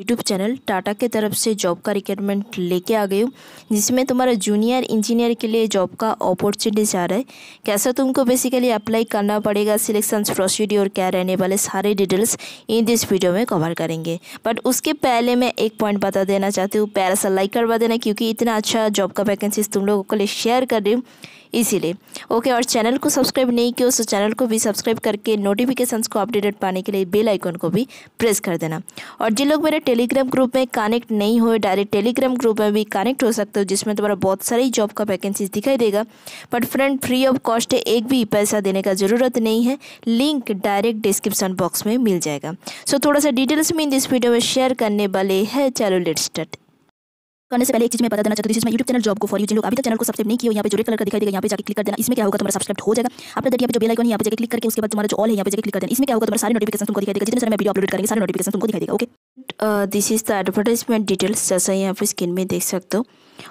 YouTube channel Tata के तरफ से जॉब का रिक्वायरमेंट लेके आ गई हूँ जिसमें तुम्हारा जूनियर इंजीनियर के लिए जॉब का अपॉर्चुनिटीज आ रहा है कैसा तुमको बेसिकली अप्लाई करना पड़ेगा सिलेक्शन प्रोसीड्योर क्या रहने वाले सारे डिटेल्स इन दिस वीडियो में कवर करेंगे बट उसके पहले मैं एक पॉइंट बता देना चाहती हूँ पैरा सा लाइक करवा देना क्योंकि इतना अच्छा जॉब का वैकेंसीज तुम लोगों के लिए शेयर कर रही हूँ इसीलिए ओके और चैनल को सब्सक्राइब नहीं किया उस चैनल तो को भी सब्सक्राइब करके नोटिफिकेशन को अपडेटेड पाने के लिए बेल आइकन को भी प्रेस कर देना और जिन लोग मेरे टेलीग्राम ग्रुप में कनेक्ट नहीं हुए डायरेक्ट टेलीग्राम ग्रुप में भी कनेक्ट हो सकते हो जिसमें तुम्हारा बहुत सारी जॉब का वैकेंसीज दिखाई देगा but friend free of cost एक भी पैसा देने का ज़रूरत नहीं है लिंक डायरेक्ट डिस्क्रिप्शन बॉक्स में मिल जाएगा सो so, थोड़ा सा डिटेल्स में इन दिस वीडियो में शेयर करने वाले हैं चलो लेट स्टार्ट करने से पहले एक चीज में पता देना चाहती हूँ यूट्यूब चैनल जॉब को फॉर यू जिन अभी तक चैनल को सब्सक्राइब नहीं किया यहाँ पे जो रेड कलर का दिखाई देगा यहाँ पे जाकर क्लिक कर देना इसमें क्या होगा तुम्हारा सब्सक्राइब हो जाएगा यहाँ पे जो बेल आइकन यहाँ पे जाकर क्लिक करके उसके बाद तुम्हारा जो ऑल है यहाँ पे जाकर क्लिक कर देना इसमें क्या होगा तुम्हारा सारे नोटिफिकेशन को दिखाई देगा जितने सारे मैं वीडियो अपलोड करेंगे सारे नोटिफिकेशन तुमको दिखाई देगा okay this is the advertisement details जैसा यहाँ पे स्क्रीन में देख सकते हो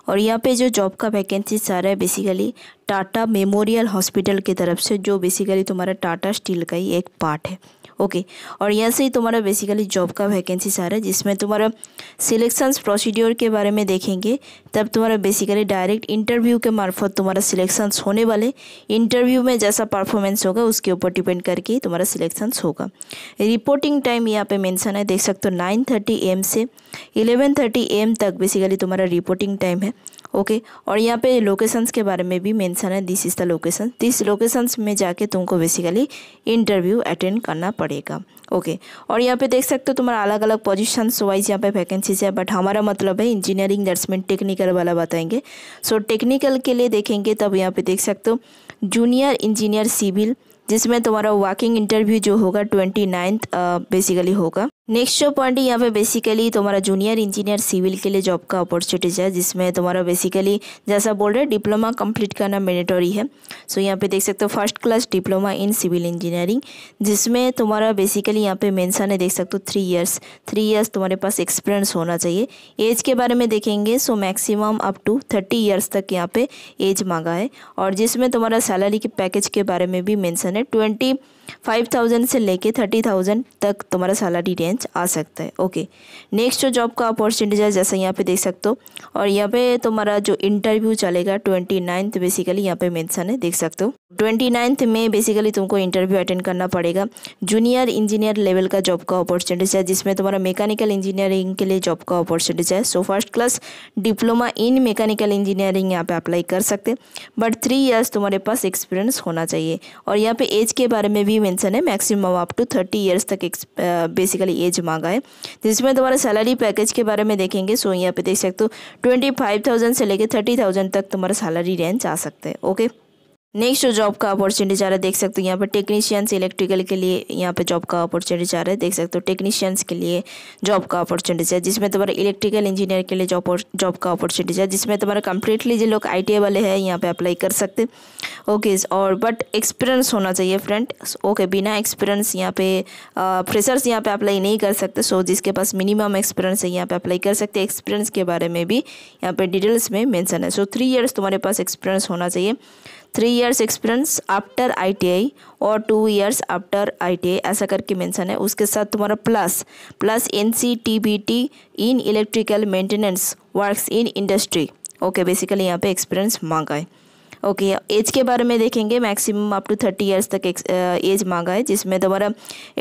और यहाँ पे जो जॉब का वैकेंसी सारा है बेसिकली टाटा मेमोरियल हॉस्पिटल की तरफ से जो बेसिकली तुम्हारा टाटा स्टील का ही एक पार्ट है ओके और यहाँ से ही तुम्हारा बेसिकली जॉब का वैकेंसी सारा जिसमें तुम्हारा सिलेक्शंस प्रोसीड्योर के बारे में देखेंगे तब तुम्हारा बेसिकली डायरेक्ट इंटरव्यू के मार्फत तुम्हारा सिलेक्शंस होने वाले इंटरव्यू में जैसा परफॉर्मेंस होगा उसके ऊपर डिपेंड करके तुम्हारा सिलेक्शंस होगा रिपोर्टिंग टाइम यहाँ पे मैंसन है देख सकते हो नाइन थर्टी एम से इलेवन थर्टी एम तक बेसिकली तुम्हारा रिपोर्टिंग टाइम है ओके और यहाँ पे लोकेशंस के बारे में भी मेंशन है this is the location this locations में जाके तुमको बेसिकली इंटरव्यू अटेंड करना पड़ेगा ओके और यहाँ पे देख सकते हो तुम्हारा अलग अलग पोजीशंस वाइज यहाँ पे वैकेंसीज है बट हमारा मतलब है इंजीनियरिंग दैट्समैन टेक्निकल वाला बताएंगे सो so, टेक्निकल के लिए देखेंगे तब यहाँ पे देख सकते हो जूनियर इंजीनियर सिविल जिसमें तुम्हारा वॉकिंग इंटरव्यू जो होगा ट्वेंटी नाइन्थ बेसिकली होगा नेक्स्ट जो पॉइंट यहाँ पे बेसिकली तुम्हारा जूनियर इंजीनियर सिविल के लिए जॉब का अपॉर्चुनिटीज है जिसमें तुम्हारा बेसिकली जैसा बोल रहे डिप्लोमा कंप्लीट करना मैंडेटरी है सो यहाँ पे देख सकते हो first class diploma in civil engineering जिसमें तुम्हारा बेसिकली यहाँ पे मेन्सन है देख सकते हो थ्री ईयर्स थ्री ईयर्स तुम्हारे पास एक्सपीरियंस होना चाहिए एज के बारे में देखेंगे so maximum up to thirty years तक यहाँ पे एज मांगा है और जिसमें तुम्हारा सैलरी के पैकेज के बारे में भी मैंसन है ट्वेंटी फाइव थाउजेंड से लेके थर्टी थाउजेंड तक तुम्हारा सैलरी रेंज आ सकता है ओके नेक्स्ट जो जॉब का अपॉर्चुनिटीज है जैसे यहाँ पे देख सकते हो और यहाँ पे तुम्हारा जो इंटरव्यू चलेगा ट्वेंटी नाइन्थ बेसिकली यहाँ पे मेंशन है देख सकते हो ट्वेंटी नाइन्थ में बेसिकली तुमको इंटरव्यू अटेंड करना पड़ेगा जूनियर इंजीनियर लेवल का जॉब का अपॉर्चुनिटीज है जिसमें तुम्हारा मेकानिकल इंजीनियरिंग के लिए जॉब का अपॉर्चुनिटीज है so first class diploma in mechanical engineering यहाँ पे अप्लाई कर सकते बट थ्री ईयर्स तुम्हारे पास एक्सपीरियंस होना चाहिए और यहाँ पे एज के बारे में भी मैंसन है maximum up to thirty years तक बेसिकली एज मांगा है जिसमें तुम्हारा सैलरी पैकेज के बारे में देखेंगे सो यहाँ पे देख सकते हो ट्वेंटी फाइव थाउजेंड से लेकर थर्टी थाउजेंड तक तुम्हारा सैलरी रेंज आ सकते है ओके okay? नेक्स्ट जॉब का अपॉर्चुनिटी जा रहा है देख सकते हो यहाँ पर टेक्नीशियंस इलेक्ट्रिकल के लिए यहाँ पे जॉब का अपॉर्चुनिटी जा रहा है देख सकते हो टेक्नीशियंस के लिए जॉब का अपॉर्चुनिटी है जिसमें तुम्हारा इलेक्ट्रिकल इंजीनियर के लिए जॉब जॉब का अपॉर्चुनिटीज है जिसमें तुम्हारा कंप्लीटली जो लोग आई वाले हैं यहाँ पर अप्लाई कर सकते ओके और बट एक्सपीरियंस होना चाहिए फ्रेंड ओके बिना एक्सपीरियंस यहाँ पे फ्रेशर्स यहाँ पर अप्लाई नहीं कर सकते सो जिसके पास मिनिमम एक्सपीरियंस है यहाँ पर अप्लाई कर सकते एक्सपीरियंस के बारे में भी यहाँ पर डिटेल्स में मैंसन है सो थ्री ईयर्स तुम्हारे पास एक्सपीरियंस होना चाहिए three years experience after ITI और टू इयर्स आफ्टर आईटीआई ऐसा करके मेंशन है उसके साथ तुम्हारा plus plus N C T B T in electrical maintenance works in industry okay basically यहाँ पे एक्सपीरियंस मांगा है ओके okay, एज के बारे में देखेंगे maximum up to thirty years तक एज uh, मांगा है जिसमें तुम्हारा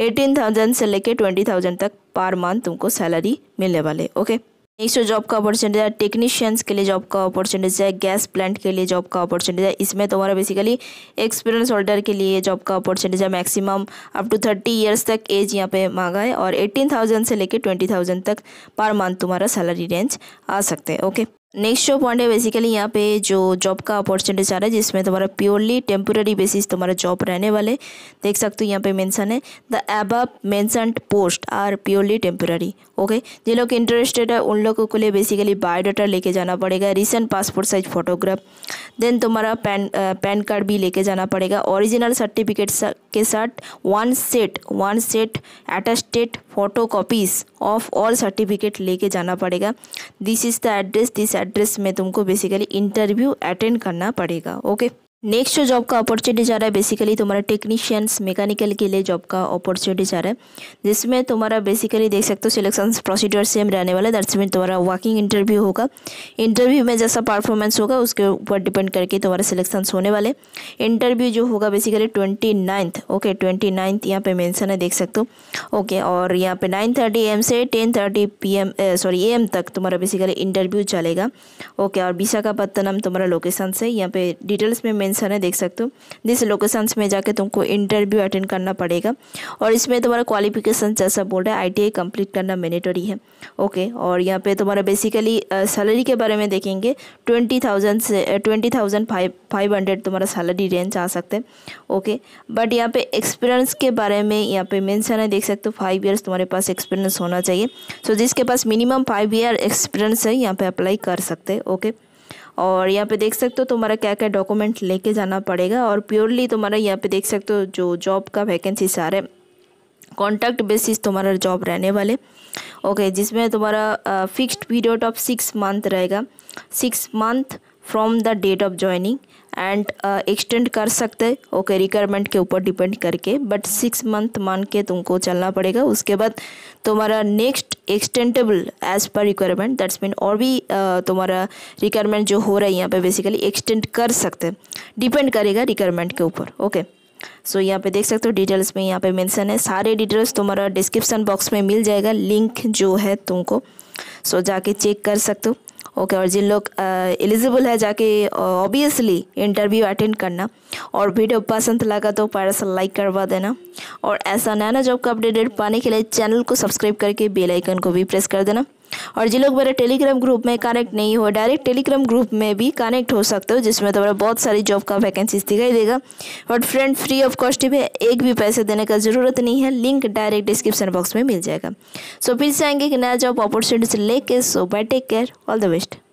एटीन थाउजेंड से लेके ट्वेंटी थाउजेंड तक पर मंथ तुमको सैलरी मिलने वाले ओके okay? नेक्स्ट जॉब का अपॉर्चुनिटी है टेक्नीशियंस के लिए जॉब का अपॉर्चुनिटीज है गैस प्लांट के लिए जॉब का अपॉर्चुनिटीज है इसमें तुम्हारा बेसिकली एक्सपीरियंस होल्डर के लिए जॉब का अपॉर्चुनिटीज है maximum up to thirty years तक एज यहाँ पे मांगा है और एटीन थाउजेंड से लेकर ट्वेंटी थाउजेंड तक पर मंथ तुम्हारा सैलरी रेंज आ सकते हैं ओके नेक्स्ट जो पॉइंट है बेसिकली यहाँ पे जो जॉब का अपॉर्चुनिटीज आ रहा है जिसमें तुम्हारा प्योरली टेम्पोरी बेसिस तुम्हारा जॉब रहने वाले देख सकते हो यहाँ पे मेंशन है the above mention post are purely temporary okay जिन लोग इंटरेस्टेड है उन लोगों के लिए बेसिकली बायोडाटा लेके जाना पड़ेगा recent passport size photograph then तुम्हारा पैन पैन कार्ड भी लेके जाना पड़ेगा ओरिजिनल सर्टिफिकेट के साथ one set one set attested photo copies of all certificate लेके जाना पड़ेगा this is the address this address में तुमको बेसिकली इंटरव्यू अटेंड करना पड़ेगा ओके okay? नेक्स्ट जो जॉब का अपॉर्चुनिटी जा रहा है बेसिकली तुम्हारा टेक्नीशियंस मैकेनिकल के लिए जॉब का अपॉर्चुनिटी जा रहा है जिसमें तुम्हारा बेसिकली देख सकते हो सिलेक्शन प्रोसीडियर सेम रहने वाला है दैट्स मीन तुम्हारा वर्किंग इंटरव्यू होगा इंटरव्यू में जैसा परफॉर्मेंस होगा उसके ऊपर डिपेंड करके तुम्हारा सिलेक्शन होने वाले इंटरव्यू जो होगा basically twenty ninth okay twenty ninth यहाँ पर मैंसन है देख सकते हो ओके और यहाँ पर नाइन थर्टी एम से ten thirty PM sorry AM तक तुम्हारा बेसिकली इंटरव्यू चलेगा ओके और विशाखापत्तनम तुम्हारा लोकेशन से यहाँ पे डिटेल्स में मेंशन है देख सकते हो दिस लोकेशंस में जाके तुमको इंटरव्यू अटेंड करना पड़ेगा और इसमें तुम्हारा क्वालिफिकेशन जैसा बोल रहा है आई कंप्लीट करना मैंडेटरी है ओके और यहाँ पे तुम्हारा बेसिकली सैलरी के बारे में देखेंगे ट्वेंटी थाउजेंड से twenty thousand five five hundred तुम्हारा सैलरी रेंज आ सकते हैं ओके बट यहाँ पे एक्सपीरियंस के बारे में यहाँ पे मेंशन है देख सकते हो फाइव ईयर्स तुम्हारे पास एक्सपीरियंस होना चाहिए सो so, जिसके पास मिनिमम फाइव ईयर एक्सपीरियंस है यहाँ पे अप्लाई कर सकते हैं ओके और यहाँ पे देख सकते हो तुम्हारा क्या क्या डॉक्यूमेंट लेके जाना पड़ेगा और प्योरली तुम्हारा यहाँ पे देख सकते हो जो जॉब का वैकेंसी सारे कॉन्ट्रैक्ट बेसिस तुम्हारा जॉब रहने वाले ओके जिसमें तुम्हारा fixed period of six month रहेगा six month from the date of joining and extend कर सकते ओके रिक्वायरमेंट के ऊपर डिपेंड करके बट सिक्स मंथ मान के तुमको चलना पड़ेगा उसके बाद तुम्हारा नेक्स्ट एक्सटेंडेबल एज पर रिक्वायरमेंट दैट्स मीन और भी तुम्हारा रिक्वायरमेंट जो हो रहा है यहाँ पे बेसिकली एक्सटेंड कर सकते हैं डिपेंड करेगा रिक्वायरमेंट के ऊपर ओके सो यहाँ पे देख सकते हो डिटेल्स में यहाँ पे मेंशन है सारे डिटेल्स तुम्हारा डिस्क्रिप्शन बॉक्स में मिल जाएगा लिंक जो है तुमको सो so, जाके चेक कर सकते हो ओके और जिन लोग एलिजिबल है जाके ऑब्वियसली इंटरव्यू अटेंड करना और वीडियो पसंद लगा तो पैर से लाइक करवा देना और ऐसा नया नया जॉब का अपडेटेड पाने के लिए चैनल को सब्सक्राइब करके बेल आइकन को भी प्रेस कर देना और जो लोग मेरे टेलीग्राम ग्रुप में कनेक्ट नहीं हो डायरेक्ट टेलीग्राम ग्रुप में भी कनेक्ट हो सकते हो जिसमें तुम्हारा तो बहुत सारी जॉब का वैकेंसीज दिखाई देगा but friend free of cost भी एक भी पैसे देने का ज़रूरत नहीं है लिंक डायरेक्ट डिस्क्रिप्शन बॉक्स में मिल जाएगा सो फिर से आएंगे कि नया जॉब अपॉर्चुनिटीज लेके so bye take care all the best